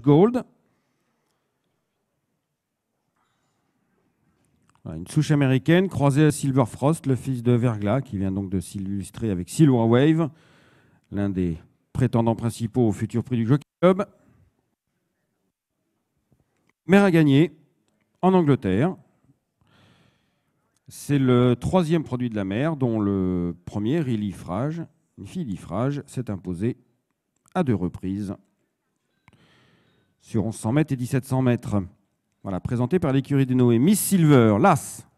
Gold. Une souche américaine croisée à Silver Frost, le fils de Vergla, qui vient donc de s'illustrer avec Silver Wave, l'un des prétendants principaux au futur prix du Jockey Club. Mère a gagné en Angleterre. C'est le troisième produit de la mer, dont le premier, Rilifrage, une fille d'Ifrage, s'est imposée à deux reprises sur 1100 mètres et 1700 mètres. Voilà, présenté par l'écurie de Noé. Miss Silver, l'As.